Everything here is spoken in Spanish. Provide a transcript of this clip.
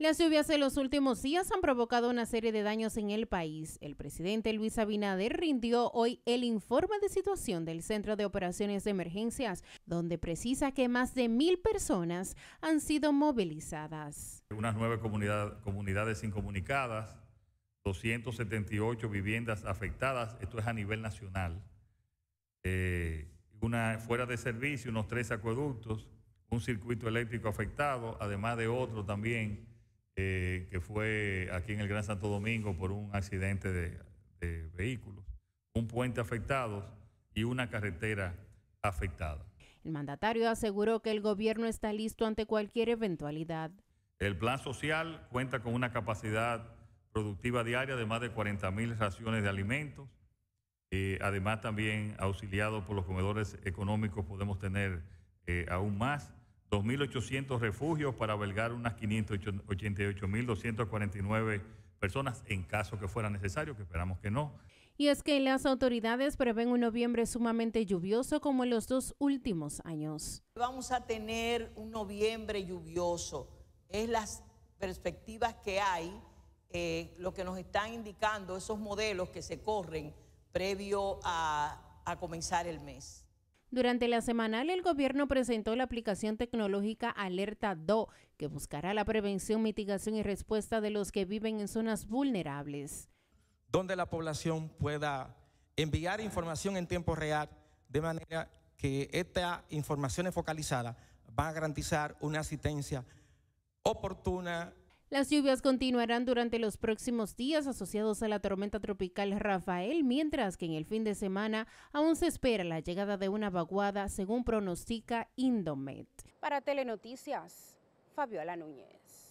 Las lluvias de los últimos días han provocado una serie de daños en el país. El presidente Luis Abinader rindió hoy el informe de situación del Centro de Operaciones de Emergencias, donde precisa que más de mil personas han sido movilizadas. Unas nueve comunidad, comunidades incomunicadas, 278 viviendas afectadas, esto es a nivel nacional. Eh, una fuera de servicio, unos tres acueductos, un circuito eléctrico afectado, además de otro también eh, que fue aquí en el Gran Santo Domingo por un accidente de, vehículos, un puente afectado y una carretera afectada. El mandatario aseguró que el gobierno está listo ante cualquier eventualidad. El plan social cuenta con una capacidad productiva diaria de más de 40 mil raciones de alimentos. Eh, además, también auxiliado por los comedores económicos, podemos tener eh, aún más. 2.800 refugios para albergar unas 588.249 personas en caso que fuera necesario, que esperamos que no. Y es que las autoridades prevén un noviembre sumamente lluvioso como en los dos últimos años. Vamos a tener un noviembre lluvioso. Es las perspectivas que hay, eh, lo que nos están indicando esos modelos que se corren previo a comenzar el mes. Durante la semanal, el gobierno presentó la aplicación tecnológica Alerta Do, que buscará la prevención, mitigación y respuesta de los que viven en zonas vulnerables. Donde la población pueda enviar información en tiempo real, de manera que esta información es focalizada va a garantizar una asistencia oportuna las lluvias continuarán durante los próximos días asociados a la tormenta tropical Rafael, mientras que en el fin de semana aún se espera la llegada de una vaguada, según pronostica Indomet. Para Telenoticias, Fabiola Núñez.